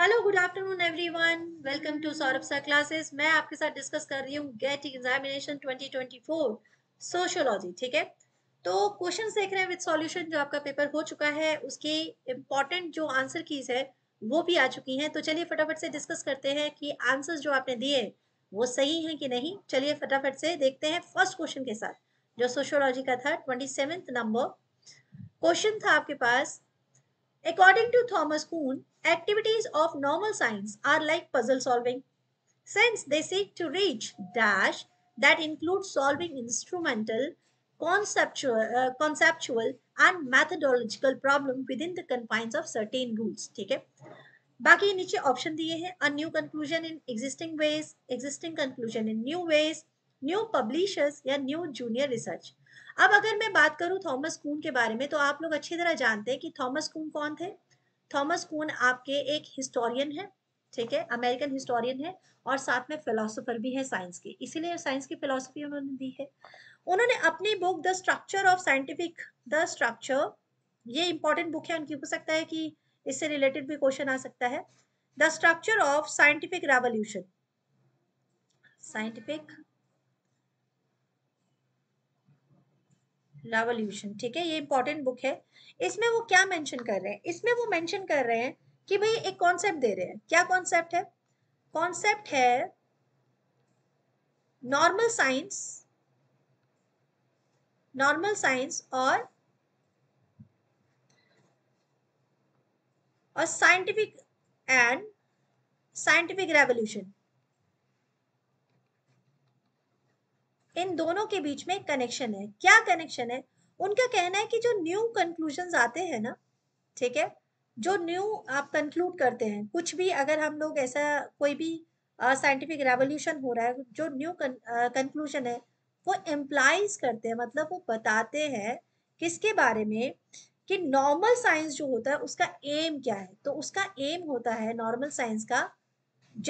Hello good afternoon everyone welcome to Saurabh sir classes मैं आपके साथ डिस्कस कर रही हूँ गेट एग्जामिनेशन 2024 सोशियोलॉजी ठीक है तो क्वेश्चन देख रहे हैं विद सॉल्यूशन जो आपका पेपर हो चुका है उसके इम्पॉर्टेंट जो आंसर कीज है वो भी आ चुकी हैं तो चलिए फटाफट से डिस्कस करते हैं कि आंसर जो आपने दिए वो सही है कि नहीं चलिए फटाफट से देखते हैं फर्स्ट क्वेश्चन के साथ जो सोशियोलॉजी का था ट्वेंटी नंबर क्वेश्चन था आपके पास According to Thomas Kuhn, activities of normal science are like puzzle solving, since they seek to reach dash that includes solving instrumental, conceptual, uh, conceptual and methodological problem within the confines of certain rules. ठीक है बाकी नीचे option दिए हैं a new conclusion in existing ways existing conclusion in new ways new publishers या new junior research अब अगर मैं बात करूं थॉमस कून के बारे में तो आप लोग अच्छी तरह जानते हैं कि थॉमस कून कौन थे थॉमस कून आपके एक हिस्टोरियन है ठीक है अमेरिकन हिस्टोरियन है और साथ में फिलोसोफर भी है साइंस के इसीलिए साइंस की फिलोसफी उन्होंने दी है उन्होंने अपनी book the structure of scientific the structure ये इंपॉर्टेंट बुक है उनकी हो सकता है कि इससे रिलेटेड भी क्वेश्चन आ सकता है the structure of scientific revolution scientific revolution ठीक है ये इंपॉर्टेंट बुक है इसमें वो क्या मेंशन कर रहे हैं इसमें वो मेंशन कर रहे हैं कि भाई एक कॉन्सेप्ट दे रहे हैं क्या कॉन्सेप्ट है कॉन्सेप्ट है नॉर्मल साइंस नॉर्मल साइंस और और साइंटिफिक एंड साइंटिफिक रेवोल्यूशन इन दोनों के बीच में कनेक्शन है क्या कनेक्शन है उनका कहना है कि जो न्यू कंक्लूजन आते हैं ना ठीक है जो न्यू आप कंक्लूड करते हैं कुछ भी अगर हम लोग ऐसा कोई भी साइंटिफिक uh, रेवोल्यूशन हो रहा है जो न्यू कंक्लूजन है वो एम्प्लाइज करते हैं मतलब वो बताते हैं किसके बारे में कि नॉर्मल साइंस जो होता है उसका एम क्या है तो उसका एम होता है नॉर्मल साइंस का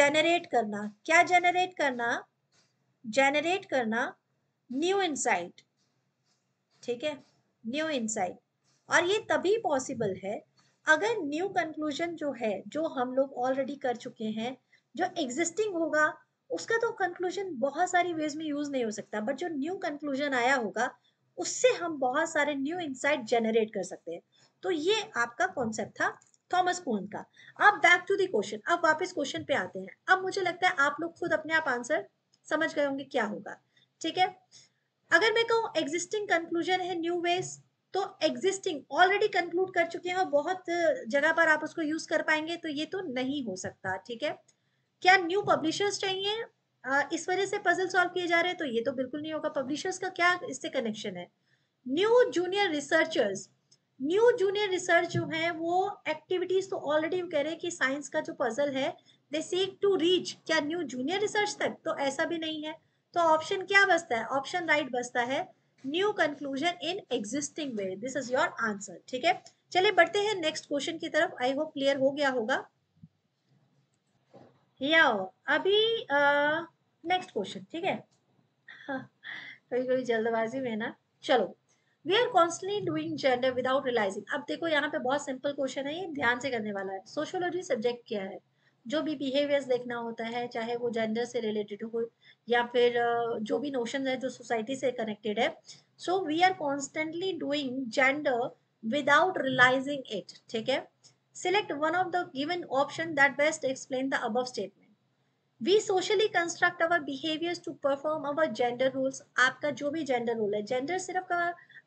जनरेट करना क्या जनरेट करना जेनरेट करना न्यू इंसाइट ठीक है न्यू इंसाइट और ये तभी पॉसिबल है अगर न्यू कंक्लूजन जो है जो हम लोग ऑलरेडी कर चुके हैं जो एग्जिस्टिंग होगा उसका तो कंक्लूजन बहुत सारी वेज में यूज नहीं हो सकता बट जो न्यू कंक्लूजन आया होगा उससे हम बहुत सारे न्यू इंसाइट जनरेट कर सकते हैं तो ये आपका कॉन्सेप्ट था थॉमस कोन का अब बैक टू द क्वेश्चन अब वापस क्वेश्चन पे आते हैं अब मुझे लगता है आप लोग खुद अपने आप आंसर समझ गए होंगे क्या होगा ठीक है अगर मैं कहूँ एग्जिस्टिंग कंक्लूजन है न्यू वेज तो एग्जिस्टिंग ऑलरेडी कंक्लूड कर चुके हैं और बहुत जगह पर आप उसको यूज कर पाएंगे तो ये तो नहीं हो सकता ठीक है क्या न्यू पब्लिशर्स चाहिए इस वजह से पजल सॉल्व किए जा रहे हैं तो ये तो बिल्कुल नहीं होगा पब्लिशर्स का क्या इससे कनेक्शन है new junior researchers new junior research जो है वो एक्टिविटीज तो ऑलरेडी कह रहे हैं कि साइंस का जो पजल है दे सीक टू रीच क्या न्यू जूनियर रिसर्च तक तो ऐसा भी नहीं है तो ऑप्शन क्या बचता है ऑप्शन राइट बसता बचता है new conclusion in existing way this is your answer ठीक है चलिए बढ़ते हैं नेक्स्ट क्वेश्चन की तरफ आई होप क्लियर हो गया होगा या अभी नेक्स्ट क्वेश्चन ठीक है हाँ, कभी कभी जल्दबाजी में ना चलो we are constantly doing gender without realising अब देखो यहाँ पे बहुत सिंपल क्वेश्चन है ये ध्यान से करने वाला है सोशोलॉजी सब्जेक्ट क्या है जो भी बिहेवियर्स देखना होता है चाहे वो जेंडर से रिलेटेड हो या फिर जो भी नोशन है जो सोसाइटी से कनेक्टेड है so we are constantly doing gender without realising it ठीक है select one of the given option that best explain the above statement we socially construct our behaviours to perform our gender roles आपका जो भी gender role है gender सिर्फ का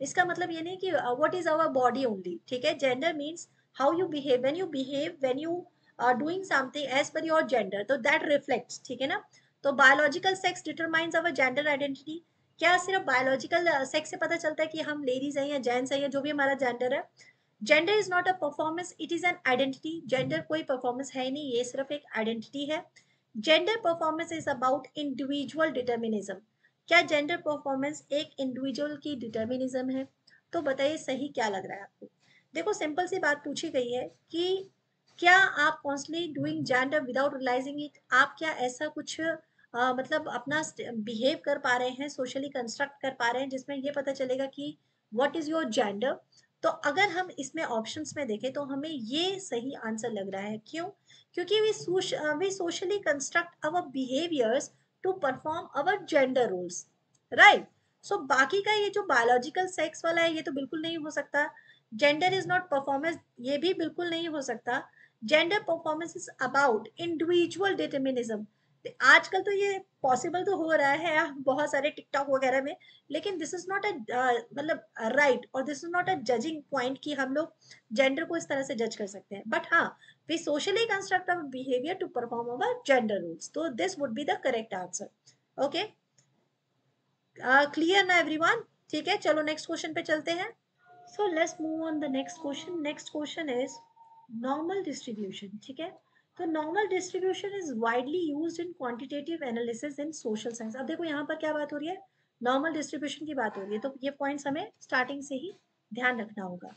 इसका मतलब ये नहीं कि what is our body only ठीक है gender means how you behave when you behave when you doing something as per your gender तो दैट reflects ठीक है ना तो biological sex determines our gender identity क्या सिर्फ बायोलॉजिकल सेक्स uh, से पता चलता है कि हम लेडीज हैं या जेंट्स हैं या जो भी हमारा जेंडर है gender is not a performance it is an identity gender कोई परफॉर्मेंस है नहीं ये सिर्फ एक आइडेंटिटी है gender performance is about individual determinism क्या जेंडर परफॉर्मेंस एक इंडिविजुअल की डिटर्मिनिज्म है तो बताइए सही क्या लग रहा है आपको देखो सिंपल सी बात पूछी गई है कि क्या आप constantly doing gender without realising it आप क्या ऐसा कुछ आ, मतलब अपना बिहेव कर पा रहे हैं सोशली कंस्ट्रक्ट कर पा रहे हैं जिसमें ये पता चलेगा कि वॉट इज योर जेंडर तो अगर हम इसमें ऑप्शंस में देखें तो हमें ये सही आंसर लग रहा है क्यों क्योंकि we we socially construct our behaviours to perform our gender roles right so बाकी का ये जो बायोलॉजिकल सेक्स वाला है ये तो बिल्कुल नहीं हो सकता जेंडर इज नॉट परफॉर्मेंस ये भी बिल्कुल नहीं हो सकता gender performance is about individual determinism आजकल तो ये पॉसिबल तो हो रहा है बहुत सारे टिकटॉक वगैरह में लेकिन दिस इज नॉट अ मतलब राइट और this is not a judging point कि हम लोग जेंडर को इस तरह से जज कर सकते हैं बट हाँ we socially construct our behaviour to perform our gender rules तो this would be the correct answer okay clear ना वन ठीक है चलो नेक्स्ट क्वेश्चन पे चलते हैं so let's move on the next question next question is normal distribution ठीक है तो normal distribution is widely use in quantitative analysis in social science अब देखो यहाँ पर क्या बात हो रही है नॉर्मल डिस्ट्रीब्यूशन की बात हो रही है तो ये पॉइंट हमें स्टार्टिंग से ही ध्यान रखना होगा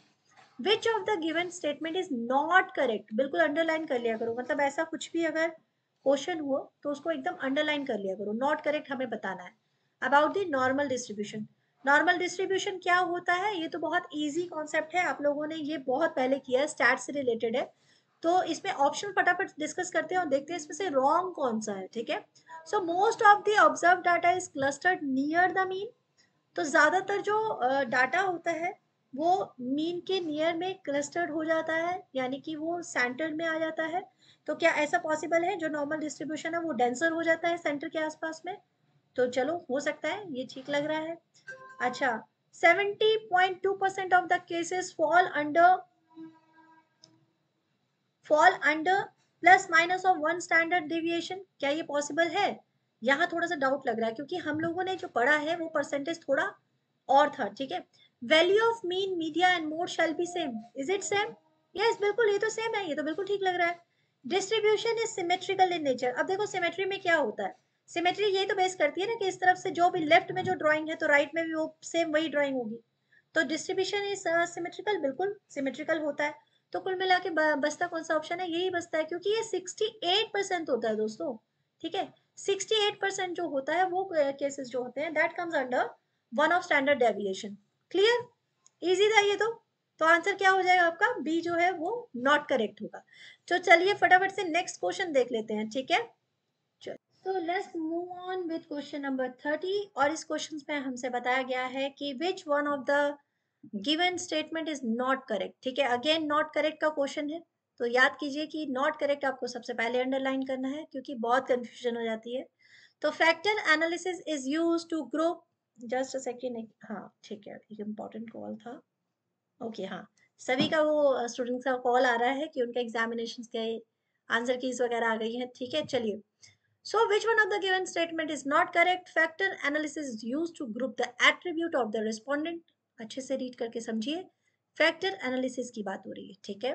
which of the given statement is not correct बिल्कुल अंडरलाइन कर लिया करो मतलब ऐसा कुछ भी अगर क्वेश्चन हो तो उसको एकदम अंडरलाइन कर लिया करो नॉट करेक्ट हमें बताना है about the normal distribution normal distribution क्या होता है ये तो बहुत ईजी कॉन्सेप्ट है आप लोगों ने ये बहुत पहले किया है स्टैट से रिलेटेड है तो इसमें ऑप्शन फटाफट डिस्कस करते हैं और देखते हैं इसमें से रॉन्ग कौन सा है ठीक है so most of the observe data is clustered near the mean तो ज़्यादातर जो डाटा uh, होता है वो मीन के नियर में क्लस्टर्ड हो जाता है यानी कि वो सेंटर में आ जाता है तो क्या ऐसा पॉसिबल है जो नॉर्मल डिस्ट्रीब्यूशन है वो डेंसर हो जाता है सेंटर के आसपास में तो चलो हो सकता है ये ठीक लग रहा है अच्छा 70.2% of the cases fall under fall under plus minus of one standard deviation क्या ये पॉसिबल है यहाँ थोड़ा सा डाउट लग रहा है क्योंकि हम लोगों ने जो पढ़ा है वो परसेंटेज थोड़ा और था ठीक है value of mean media and mode shall be same is it same yes बिल्कुल ये तो सेम है ये तो बिल्कुल ठीक लग रहा है distribution is symmetrical in nature अब देखो सिमेट्री में क्या होता है सिमेट्री यही तो बेस करती है ना कि इस तरफ से जो भी लेफ्ट में जो ड्राइंग है तो राइट में भी वो सेम वही ड्राइंग होगी तो डिस्ट्रीब्यूशन इज सिमेट्रिकल बिल्कुल सिमेट्रिकल होता है तो कुल मिला के बस्ता कौन सा ऑप्शन है यही बस्ता है क्योंकि ये 68 परसेंट होता है दोस्तों ठीक है 68 परसेंट जो होता है वो केसेस uh, जो होते हैं that comes under one of standard deviation clear easy था ये तो तो आंसर क्या हो जाएगा आपका बी जो है वो नॉट करेक्ट होगा तो चलिए फटाफट से नेक्स्ट क्वेश्चन देख लेते हैं ठीक है let's move on with question number thirty और इस क्वेश्चन में हमसे बताया गया है कि which one of the given statement is not correct ठीक है अगेन नॉट करेक्ट का क्वेश्चन है तो याद कीजिए कि नॉट करेक्ट आपको सबसे पहले अंडरलाइन करना है क्योंकि बहुत कंफ्यूजन हो जाती है तो factor analysis is use to grow just second हाँ ठीक है एक इम्पॉर्टेंट कॉल था ओके okay, हाँ सभी का वो स्टूडेंट्स का कॉल आ रहा है कि उनका एग्जामिनेशन के आंसर कीज वगैरह आ गई है ठीक है चलिए So which one of the given statement is not correct? Factor analysis is used to group the attribute of the respondent. अच्छे से रीड करके समझिए फैक्टर एनालिसिस की बात हो रही है ठीक है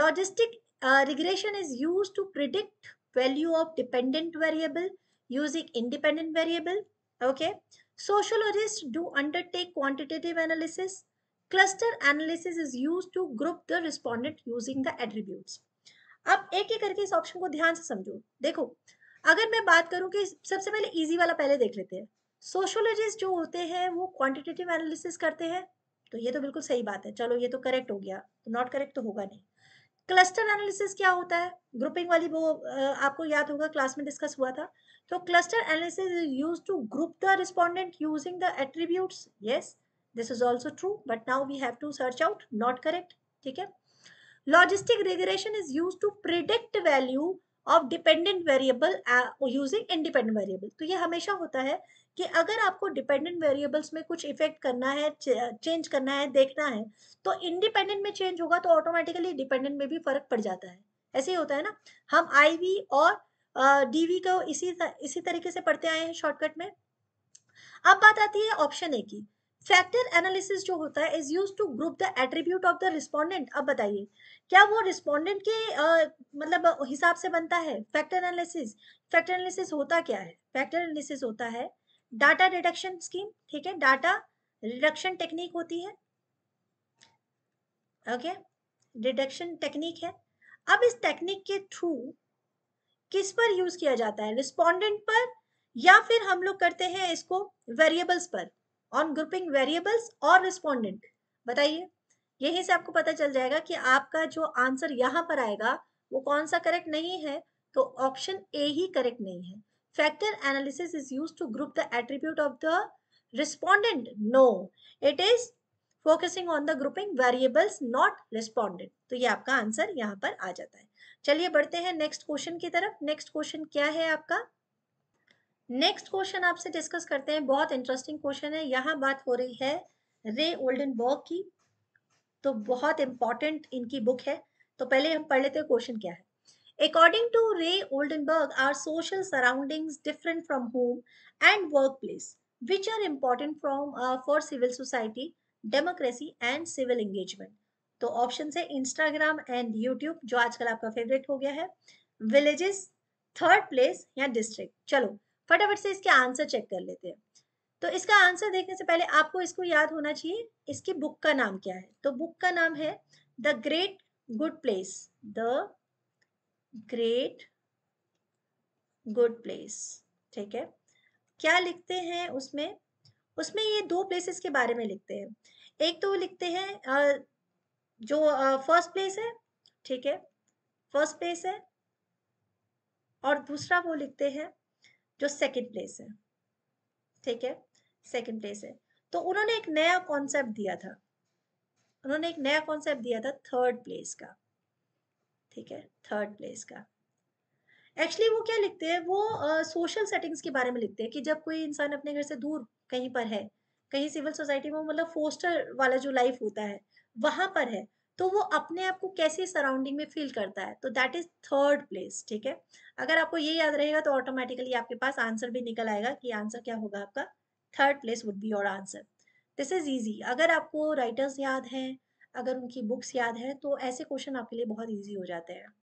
logistic regression is use to predict value of dependent variable using independent variable okay sociologists do undertake quantitative analysis cluster analysis is used to group the respondent using the attributes अब एक एक करके इस ऑप्शन को ध्यान से समझो देखो अगर मैं बात करूं कि सबसे पहले इजी वाला पहले देख लेते हैं सोशोलॉजिस्ट जो होते हैं वो क्वांटिटेटिव एनालिसिस करते हैं तो ये तो बिल्कुल सही बात है चलो ये तो करेक्ट हो गया नॉट करेक्ट तो होगा नहीं क्लस्टर एनालिसिस क्या होता है ग्रुपिंग वाली वो आपको याद होगा क्लास में डिस्कस हुआ था तो cluster analysis is use to group the respondent using the attributes yes this is also true but now we have to search out not correct ठीक है logistic regulation is use to predict value of dependent variable using independent variable तो ये हमेशा होता है कि अगर आपको डिपेंडेंट वेरिएबल्स में कुछ इफेक्ट करना है चेंज करना है देखना है तो इंडिपेंडेंट में चेंज होगा तो ऑटोमेटिकली डिपेंडेंट में भी फर्क पड़ जाता है ऐसे ही होता है ना हम आई और डीवी uh, को इसी इसी तरीके से पढ़ते आए हैं शॉर्टकट में अब बात आती है ऑप्शन ए की फैक्टर एनालिसिस जो होता है is use to group the attribute of the respondent अब बताइए क्या वो रिस्पोंडेंट के आ, मतलब हिसाब से बनता है फैक्टर एनालिसिस फैक्टर एनालिसिस होता क्या है फैक्टर एनालिसिस होता है डाटा डिडक्शन स्कीम ठीक है डाटा रिडक्शन टेक्निक होती है ओके डिडक्शन टेक्निक है अब इस टेक्निक के थ्रू किस पर यूज किया जाता है रिस्पोंडेंट पर या फिर हम लोग करते हैं इसको वेरिएबल्स पर ऑन ग्रुपिंग वेरिएबल्स और रिस्पोंडेंट बताइए यहीं से आपको पता चल जाएगा कि आपका जो आंसर यहाँ पर आएगा वो कौन सा करेक्ट नहीं है तो ऑप्शन ए ही करेक्ट नहीं है factor analysis is use to group the attribute of the respondent no it is focusing on the grouping variables not respondent तो ये आपका आंसर यहाँ पर आ जाता है चलिए बढ़ते हैं नेक्स्ट क्वेश्चन की तरफ नेक्स्ट क्वेश्चन क्या है आपका नेक्स्ट क्वेश्चन आपसे डिस्कस करते हैं बहुत इंटरेस्टिंग क्वेश्चन है यहाँ बात हो रही है रे ओल्डनबर्ग की तो बहुत इंपॉर्टेंट इनकी बुक है तो पहले हम पढ़ लेते हैं क्वेश्चन क्या है According to Ray Oldenburg, our social surroundings different from home and workplace, which are important from uh, for civil society, democracy and civil engagement. तो ऑप्शन है इंस्टाग्राम एंड यूट्यूब जो आजकल आपका फेवरेट हो गया है विलेजेस थर्ड प्लेस या district चलो फटाफट से इसके आंसर चेक कर लेते हैं तो इसका आंसर देखने से पहले आपको इसको याद होना चाहिए इसकी बुक का नाम क्या है तो बुक का नाम है the great good place the great good place ठीक है क्या लिखते हैं उसमें उसमें ये दो प्लेसेस के बारे में लिखते हैं एक तो लिखते हैं जो फर्स्ट प्लेस है ठीक है फर्स्ट प्लेस है और दूसरा वो लिखते हैं जो सेकेंड प्लेस है ठीक है सेकेंड प्लेस है तो उन्होंने एक नया कॉन्सेप्ट दिया था उन्होंने एक नया कॉन्सेप्ट दिया था थर्ड प्लेस का ठीक है थर्ड प्लेस का एक्चुअली वो क्या लिखते हैं वो सोशल uh, सेटिंग्स के बारे में लिखते हैं कि जब कोई इंसान अपने घर से दूर कहीं पर है कहीं सिविल सोसाइटी में मतलब फोस्टर वाला जो लाइफ होता है वहां पर है तो वो अपने आप को कैसे सराउंडिंग में फील करता है तो दैट इज थर्ड प्लेस ठीक है अगर आपको ये याद रहेगा तो ऑटोमेटिकली आपके पास आंसर भी निकल आएगा कि आंसर क्या होगा आपका third place would be your answer this is easy अगर आपको राइटर्स याद हैं अगर उनकी बुक्स याद है तो ऐसे क्वेश्चन आपके लिए बहुत ईजी हो जाते हैं